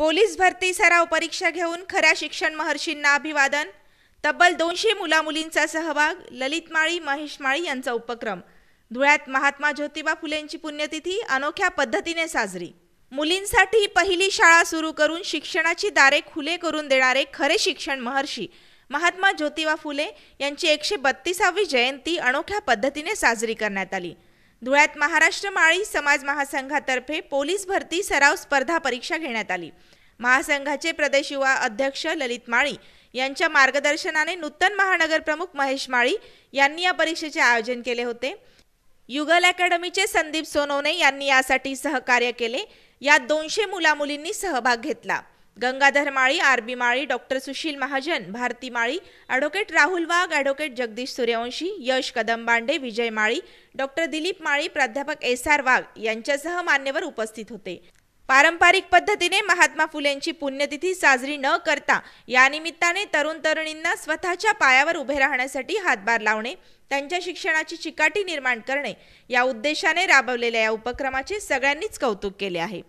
police भरती सराव परीक्षा घेऊन खऱ्या शिक्षण महर्षींना अभिवादन तब्बल दोनशे मुलामुलींचा सहभाग ललित माळी महेश माळी यांचा उपक्रम धुळ्यात महात्मा ज्योतिबा फुलेंची पुण्यतिथी अनोख्या पद्धतीने साजरी मुलींसाठी पहिली शाळा सुरू करून शिक्षणाची दारे खुले करून देणारे खरे शिक्षण महर्षी महात्मा ज्योतिबा फुले यांची एकशे बत्तीसावी जयंती अनोख्या पद्धतीने साजरी करण्यात आली धुळ्यात महाराष्ट्र माळी समाज महासंघातर्फे पोलीस भरती सराव स्पर्धा परीक्षा घेण्यात आली महासंघाचे प्रदेश युवा अध्यक्ष ललित माळी यांच्या मार्गदर्शनाने नूतन महानगरप्रमुख महेश माळी यांनी या परीक्षेचे आयोजन केले होते युगल अकॅडमीचे संदीप सोनवणे यांनी यासाठी सहकार्य केले यात दोनशे मुलामुलींनी सहभाग घेतला Gangadhar Mali R B Mali doctor Sushil Mahajan Bharati Mali advocate Rahul Wagh advocate Jagdish Suryavanshi Yash Kadam Bande Vijay Mali doctor Dilip Mali प्राध्यापक एस आर वाघ यांच्यासह मान्यवर उपस्थित होते पारंपरिक पद्धतीने महात्मा फुलेंची पुण्यतिथी साजरी न करता या निमित्ताने तरुण तरुणींना स्वतःच्या पायावर उभे राहण्यासाठी हातभार लावणे त्यांच्या शिक्षणाची चिकाटी निर्माण करणे या उद्देशाने राबवलेल्या या उपक्रमाचे सगळ्यांनीच कौतुक केले आहे